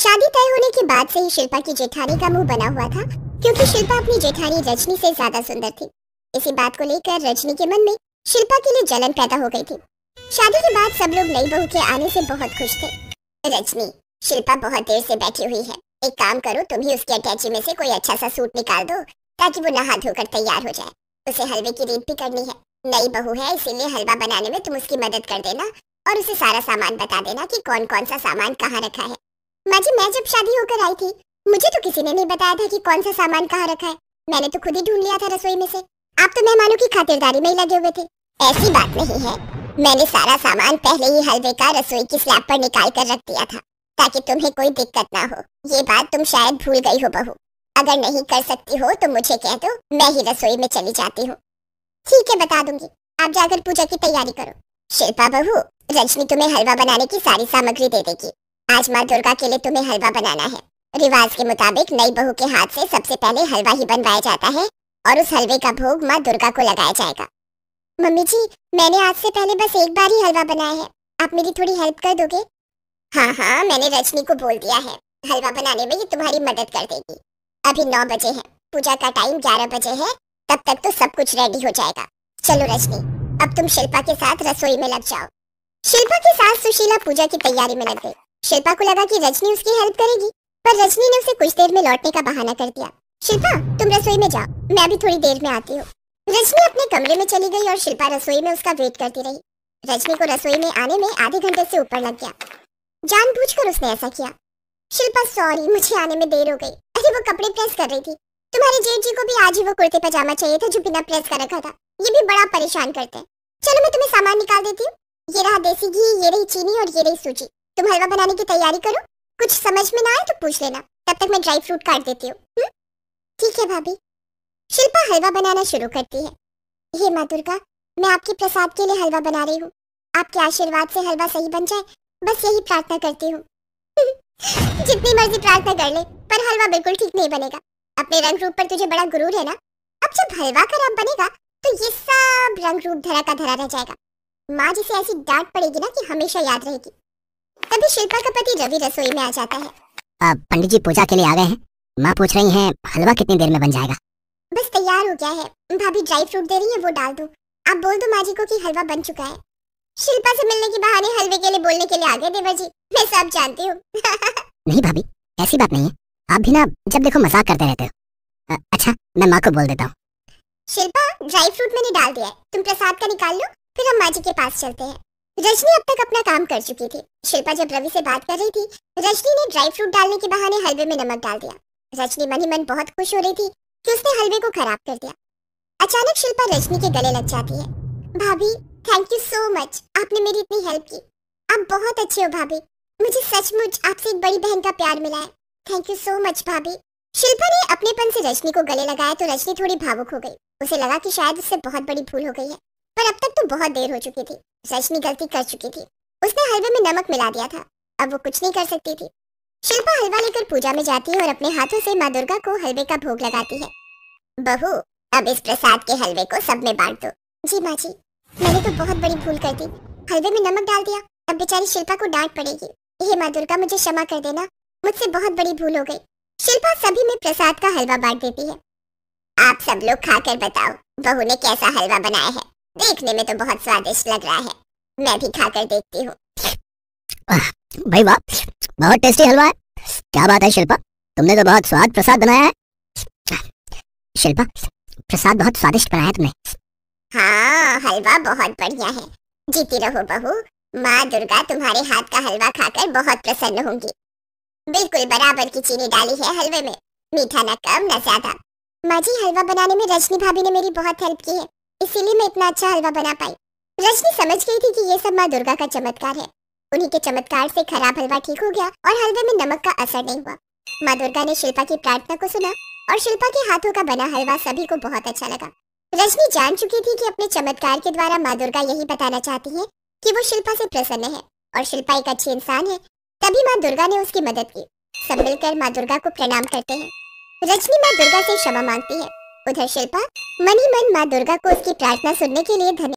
शादी तय होने के बाद से ही शिल्पा की जेठानी का मुंह बना हुआ था क्योंकि शिल्पा अपनी जेठानी रजनी से ज्यादा सुंदर थी इसी बात को लेकर रजनी के मन में शिल्पा के लिए जलन पैदा हो गई थी शादी के बाद सब लोग नई बहू के आने से बहुत खुश थे रजनी शिल्पा बहुत देर से बैठी हुई है एक काम करो तुम ही उसके अटैची में से कोई अच्छा सा सूट निकाल दो ताकि वो नहा धोकर तैयार हो जाए उसे हलवे की रीत भी करनी है नई बहू है इसीलिए हलवा बनाने में तुम उसकी मदद कर देना और उसे सारा सामान बता देना कि कौन कौन सा सामान कहाँ रखा है माँ जी मैं जब शादी होकर आई थी मुझे तो किसी ने नहीं बताया था कि कौन सा सामान कहाँ रखा है मैंने तो खुद ही ढूंढ लिया था रसोई में से आप तो मेहमानों की खातिरदारी में ही लगे हुए थे ऐसी बात नहीं है मैंने सारा सामान पहले ही हलवे का रसोई की स्लैब पर निकाल कर रख दिया था ताकि तुम्हें कोई दिक्कत ना हो ये बात तुम शायद भूल गई हो बहू अगर नहीं कर सकती हो तो मुझे कह दो मैं ही रसोई में चली जाती हूँ ठीक है बता दूंगी आप जाकर पूजा की तैयारी करो शिल्पा बहू रजनी तुम्हें हलवा बनाने की सारी सामग्री दे देगी आज माँ दुर्गा के लिए तुम्हें हलवा बनाना है रिवाज के मुताबिक नई बहू के हाथ से सबसे पहले हलवा ही बनवाया जाता है और उस हलवे का भोग माँ दुर्गा को लगाया जाएगा मम्मी जी मैंने आज से पहले बस एक बार ही हलवा बनाया है आप मेरी थोड़ी हेल्प कर दोगे हाँ हाँ मैंने रजनी को बोल दिया है हलवा बनाने में ये तुम्हारी मदद कर देगी अभी नौ बजे है पूजा का टाइम ग्यारह बजे है तब तक तो सब कुछ रेडी हो जाएगा चलो रजनी अब तुम शिल्पा के साथ रसोई में लग जाओ शिल्पा के साथ सुशीला पूजा की तैयारी में लग गई शिल्पा को लगा कि रजनी उसकी हेल्प करेगी पर रजनी ने उसे कुछ देर में लौटने का बहाना कर दिया शिल्पा तुम रसोई में जाओ मैं अभी थोड़ी देर में आती हूँ रजनी अपने कमरे में चली गई और शिल्पा रसोई में उसका वेट करती रही रजनी को रसोई में आने में आधे घंटे से ऊपर लग गया जानबूझकर उसने ऐसा किया शिल्पा सॉरी मुझे आने में देर हो गई अरे वो कपड़े प्रेस कर रही थी तुम्हारे जेठ जी को भी आज ही वो कुर्ते पजामा चाहिए था जो बिना प्रेस कर रखा था ये भी बड़ा परेशान करते हैं चलो मैं तुम्हें सामान निकाल देती हूँ ये रहा देसी घी ये रही चीनी और ये रही सूजी तुम हलवा बनाने की तैयारी करो कुछ समझ में ना आए तो पूछ लेना तब तक मैं ड्राई फ्रूट काट देती हूँ हम्म? ठीक है भाभी शिल्पा हलवा बनाना शुरू करती है हे माँ दुर्गा मैं आपके प्रसाद के लिए हलवा बना रही हूँ आपके आशीर्वाद से हलवा सही बन जाए बस यही प्रार्थना करती हूँ जितनी मर्जी प्रार्थना कर ले पर हलवा बिल्कुल ठीक नहीं बनेगा अपने रंग रूप पर तुझे बड़ा गुरूर है ना अब जब हलवा खराब बनेगा तो ये सब रंग रूप धरा का धरा रह जाएगा माँ जिसे ऐसी डांट पड़ेगी ना कि हमेशा याद रहेगी तभी शिल्पा का पति रवि रसोई में आ जाता है पंडित जी पूजा के लिए आ गए हैं माँ पूछ रही हैं हलवा कितनी देर में बन जाएगा बस तैयार हो गया है भाभी ड्राई फ्रूट दे रही है वो डाल दो आप बोल दो माँ जी को कि हलवा बन चुका है शिल्पा से मिलने के बहाने हलवे के लिए बोलने के लिए आ गए देवर जी मैं सब जानती हूँ नहीं भाभी ऐसी बात नहीं है आप भी ना जब देखो मजाक करते रहते हो अच्छा मैं माँ को बोल देता हूँ शिल्पा ड्राई फ्रूट मैंने डाल दिया है तुम प्रसाद का निकाल लो फिर हम माँ जी के पास चलते हैं रजनी अब तक अपना काम कर चुकी थी शिल्पा जब रवि से बात कर रही थी रजनी ने ड्राई फ्रूट डालने के बहाने हलवे में नमक डाल दिया रजनी मन ही मन बहुत खुश हो रही थी कि उसने हलवे को खराब कर दिया अचानक शिल्पा रजनी के गले लग जाती है भाभी थैंक यू सो मच आपने मेरी इतनी हेल्प की आप बहुत अच्छे हो भाभी मुझे सचमुच आपसे एक बड़ी बहन का प्यार मिला है थैंक यू सो मच भाभी शिल्पा ने पन से रजनी को गले लगाया तो रजनी थोड़ी भावुक हो गई उसे लगा कि शायद उससे बहुत बड़ी भूल हो गई है पर अब तक तो बहुत देर हो चुकी थी रजनी गलती कर चुकी थी उसने हलवे में नमक मिला दिया था अब वो कुछ नहीं कर सकती थी शिल्पा हलवा लेकर पूजा में जाती है और अपने हाथों से माँ दुर्गा को हलवे का भोग लगाती है बहू अब इस प्रसाद के हलवे को सब में बांट दो जी माँ जी मैंने तो बहुत बड़ी भूल कर दी हलवे में नमक डाल दिया अब बेचारी शिल्पा को डांट पड़ेगी ये माँ दुर्गा मुझे क्षमा कर देना मुझसे बहुत बड़ी भूल हो गई शिल्पा सभी में प्रसाद का हलवा बांट देती है आप सब लोग खाकर बताओ बहू ने कैसा हलवा बनाया है देखने में तो बहुत स्वादिष्ट लग रहा है मैं भी खाकर देखती हूँ भाई वाह बहुत टेस्टी हलवा है क्या बात है शिल्पा तुमने तो बहुत स्वाद प्रसाद बनाया है शिल्पा प्रसाद बहुत स्वादिष्ट बनाया तुमने हाँ हलवा बहुत बढ़िया है जीती रहो बहू माँ दुर्गा तुम्हारे हाथ का हलवा खाकर बहुत प्रसन्न होंगी बिल्कुल बराबर की चीनी डाली है हलवे में मीठा ना कम न ज्यादा माँ जी हलवा बनाने में रजनी भाभी ने मेरी बहुत हेल्प की है इसीलिए मैं इतना अच्छा हलवा बना पाई रजनी समझ गई थी कि ये सब माँ दुर्गा का चमत्कार है उन्हीं के चमत्कार से खराब हलवा ठीक हो गया और हलवे में नमक का असर नहीं हुआ माँ दुर्गा ने शिल्पा की प्रार्थना को सुना और शिल्पा के हाथों का बना हलवा सभी को बहुत अच्छा लगा रजनी जान चुकी थी कि अपने चमत्कार के द्वारा माँ दुर्गा यही बताना चाहती है कि वो शिल्पा से प्रसन्न है और शिल्पा एक अच्छी इंसान है तभी माँ दुर्गा ने उसकी मदद की सब मिलकर माँ दुर्गा को प्रणाम करते हैं रजनी माँ दुर्गा से क्षमा मांगती है उधर शिल्पा मनी मन माँ दुर्गा को उसकी प्रार्थना सुनने के लिए धन्य